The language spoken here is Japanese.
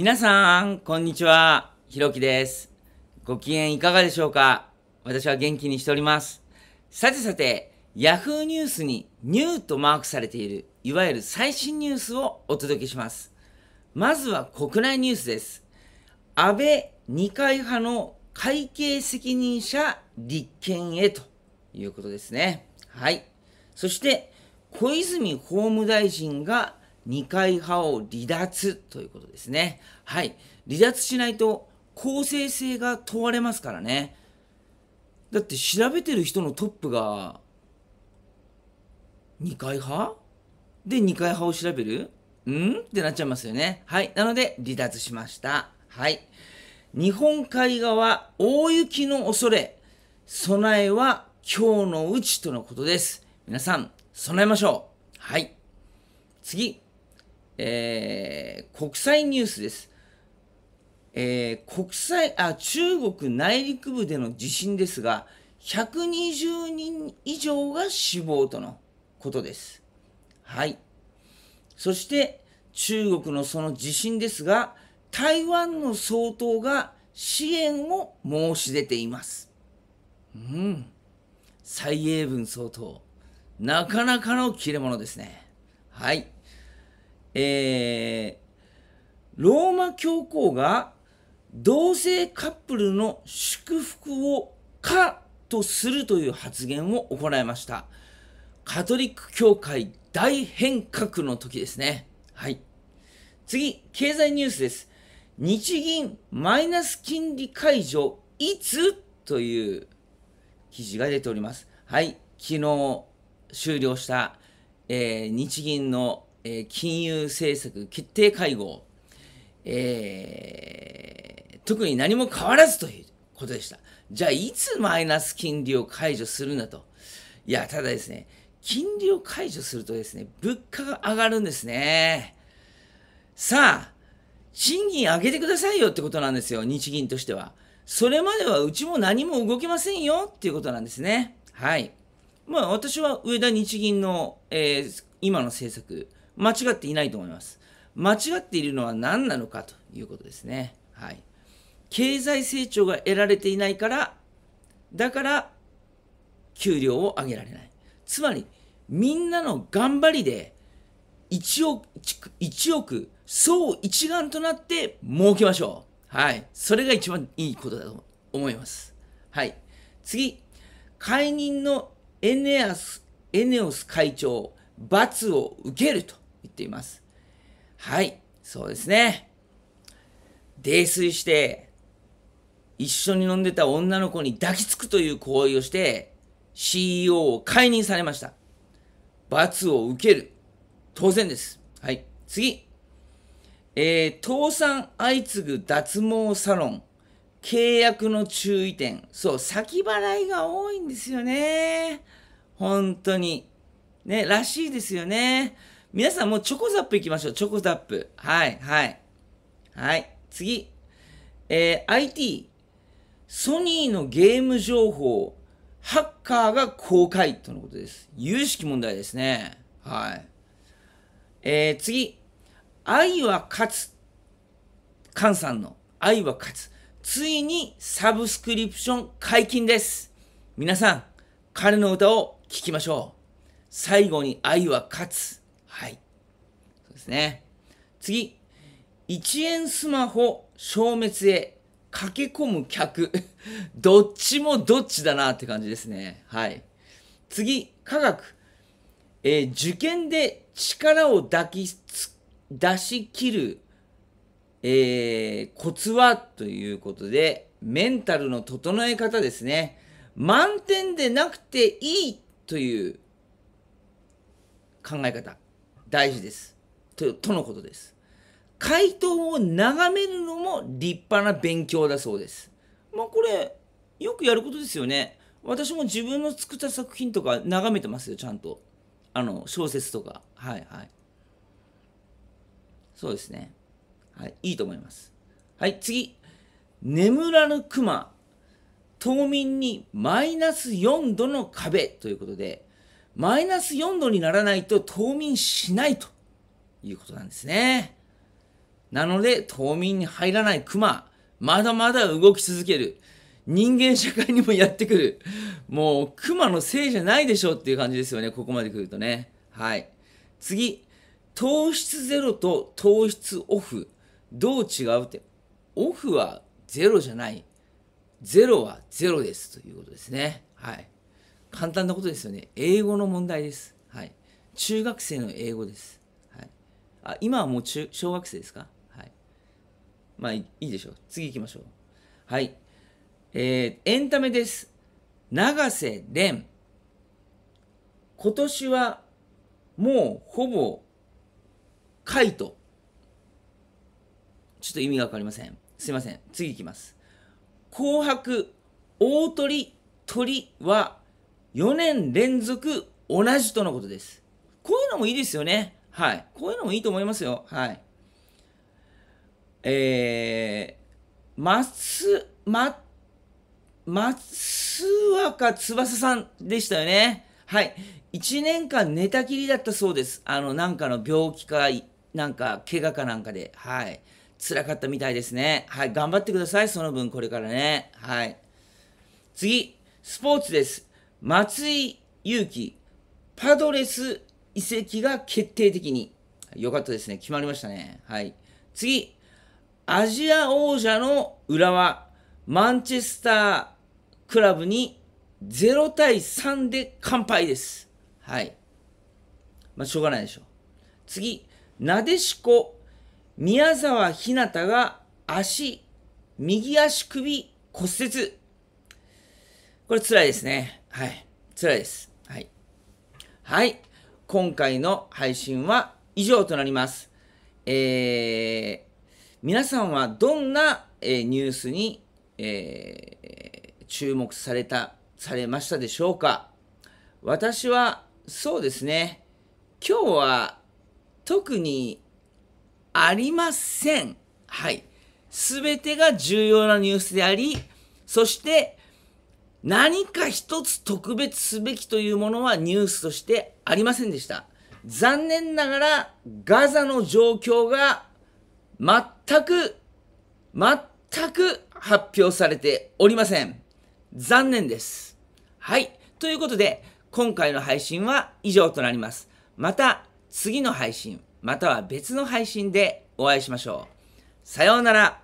皆さん、こんにちは。ひろきです。ご機嫌いかがでしょうか私は元気にしております。さてさて、Yahoo ニュースにニューとマークされている、いわゆる最新ニュースをお届けします。まずは国内ニュースです。安倍二階派の会計責任者立憲へということですね。はい。そして、小泉法務大臣が二階派を離脱ということですね。はい。離脱しないと公正性が問われますからね。だって調べてる人のトップが二階派で二階派を調べるんってなっちゃいますよね。はい。なので離脱しました。はい。日本海側大雪の恐れ。備えは今日のうちとのことです。皆さん、備えましょう。はい。次。えー、国際ニュースです。えー、国際あ中国内陸部での地震ですが120人以上が死亡とのことです。はい。そして中国のその地震ですが台湾の総統が支援を申し出ています。うん。蔡英文総統、なかなかの切れ者ですね。はい。えー、ローマ教皇が同性カップルの祝福を可とするという発言を行いました。カトリック教会大変革の時ですね。はい。次、経済ニュースです。日銀マイナス金利解除いつという記事が出ております。はい。昨日終了した、えー、日銀のえー、金融政策決定会合、えー、特に何も変わらずということでした。じゃあ、いつマイナス金利を解除するんだと。いや、ただですね、金利を解除するとですね、物価が上がるんですね。さあ、賃金上げてくださいよってことなんですよ、日銀としては。それまではうちも何も動きませんよっていうことなんですね。はい。まあ私は上田日銀の、えー、今の政策、間違っていないと思います。間違っているのは何なのかということですね。はい。経済成長が得られていないから、だから給料を上げられない。つまり、みんなの頑張りで1億、1億、総一丸となって儲けましょう。はい。それが一番いいことだと思います。はい。次、解任のエネアス、エネオス会長、罰を受けると言っています。はい、そうですね。泥酔して、一緒に飲んでた女の子に抱きつくという行為をして、CEO を解任されました。罰を受ける。当然です。はい。次。えー、倒産相次ぐ脱毛サロン。契約の注意点。そう、先払いが多いんですよね。本当に。ね、らしいですよね。皆さんもうチョコザップ行きましょう。チョコザップ。はい、はい。はい。次。えー、IT。ソニーのゲーム情報、ハッカーが公開とのことです。有識問題ですね。はい。えー、次。愛は勝つ。カンさんの愛は勝つ。ついにサブスクリプション解禁です。皆さん、彼の歌を聴きましょう。最後に愛は勝つ。はい。そうですね。次。1円スマホ消滅へ駆け込む客。どっちもどっちだなって感じですね。はい。次、科学。えー、受験で力を抱き出し切る、えー、コツはということで、メンタルの整え方ですね。満点でなくていいという考え方。大事ですととのことです回答を眺めるのも立派な勉強だそうですまあこれよくやることですよね私も自分の作った作品とか眺めてますよちゃんとあの小説とかはいはいそうですねはいいいと思いますはい次眠らぬ熊冬眠にマイナス4度の壁ということでマイナス4度にならないと冬眠しないということなんですね。なので、冬眠に入らないクマ、まだまだ動き続ける。人間社会にもやってくる。もう、クマのせいじゃないでしょうっていう感じですよね。ここまで来るとね。はい。次。糖質ゼロと糖質オフ。どう違うって。オフはゼロじゃない。ゼロはゼロです。ということですね。はい。簡単なことですよね。英語の問題です。はい。中学生の英語です。はい。あ、今はもう中、小学生ですかはい。まあいいでしょう。次行きましょう。はい。えー、エンタメです。永瀬廉。今年はもうほぼカイト。ちょっと意味がわかりません。すいません。次いきます。紅白、大鳥、鳥は4年連続同じとのことです。こういうのもいいですよね。はい。こういうのもいいと思いますよ。はい。えー、松、ま、松若翼さんでしたよね。はい。1年間寝たきりだったそうです。あの、なんかの病気か、なんか、怪我かなんかで。はい。辛かったみたいですね。はい。頑張ってください。その分、これからね。はい。次、スポーツです。松井裕樹、パドレス移籍が決定的に。よかったですね。決まりましたね。はい。次、アジア王者の浦和、マンチェスタークラブに0対3で完敗です。はい。まあ、しょうがないでしょう。次、なでしこ、宮沢ひなたが足、右足首骨折。これ辛いですね。はい。辛いです。はい。はい。今回の配信は以上となります。えー、皆さんはどんな、えー、ニュースに、えー、注目された、されましたでしょうか私は、そうですね。今日は特にありません。はい。すべてが重要なニュースであり、そして何か一つ特別すべきというものはニュースとしてありませんでした。残念ながらガザの状況が全く、全く発表されておりません。残念です。はい。ということで、今回の配信は以上となります。また次の配信、または別の配信でお会いしましょう。さようなら。